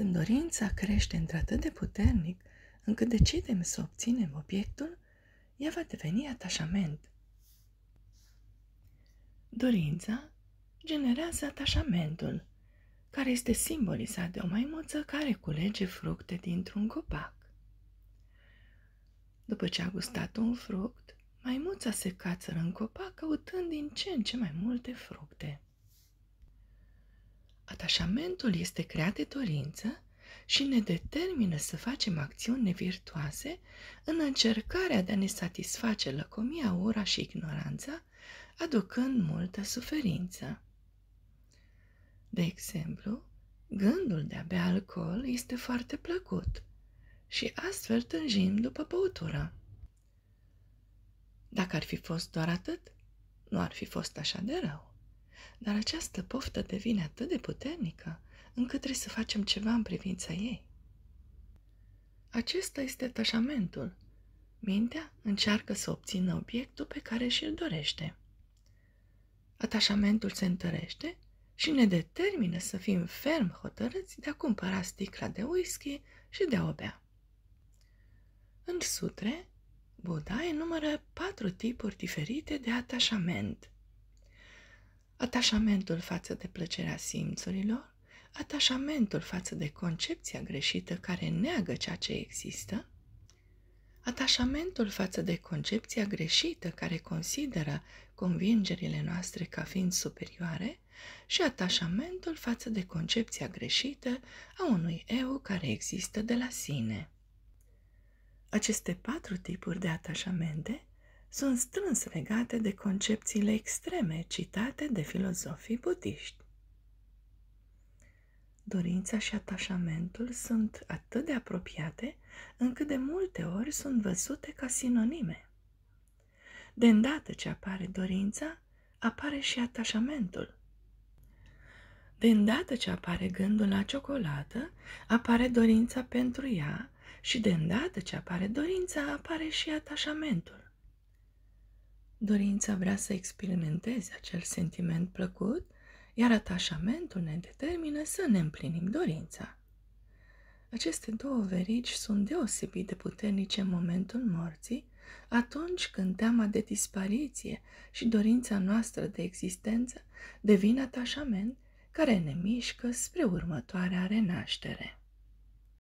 Când dorința crește într-atât de puternic încât decidem să obținem obiectul, ea va deveni atașament. Dorința generează atașamentul, care este simbolizat de o maimuță care culege fructe dintr-un copac. După ce a gustat un fruct, maimuța se cață în copac căutând din ce în ce mai multe fructe. Atașamentul este creat de dorință și ne determină să facem acțiuni nevirtuoase în încercarea de a ne satisface lăcomia, ura și ignoranța, aducând multă suferință. De exemplu, gândul de a bea alcool este foarte plăcut și astfel tânjim după băutură. Dacă ar fi fost doar atât, nu ar fi fost așa de rău dar această poftă devine atât de puternică încât trebuie să facem ceva în privința ei. Acesta este atașamentul. Mintea încearcă să obțină obiectul pe care și-l dorește. Atașamentul se întărește și ne determină să fim ferm hotărâți de a cumpăra sticla de whisky și de a o bea. În sutre, Buddha enumără patru tipuri diferite de atașament – atașamentul față de plăcerea simțurilor, atașamentul față de concepția greșită care neagă ceea ce există, atașamentul față de concepția greșită care consideră convingerile noastre ca fiind superioare și atașamentul față de concepția greșită a unui eu care există de la sine. Aceste patru tipuri de atașamente sunt strâns legate de concepțiile extreme citate de filozofii budiști. Dorința și atașamentul sunt atât de apropiate încât de multe ori sunt văzute ca sinonime. De îndată ce apare dorința, apare și atașamentul. De îndată ce apare gândul la ciocolată, apare dorința pentru ea și de îndată ce apare dorința, apare și atașamentul. Dorința vrea să experimenteze acel sentiment plăcut, iar atașamentul ne determină să ne împlinim dorința. Aceste două verici sunt deosebit de puternice în momentul morții, atunci când teama de dispariție și dorința noastră de existență devin atașament care ne mișcă spre următoarea renaștere.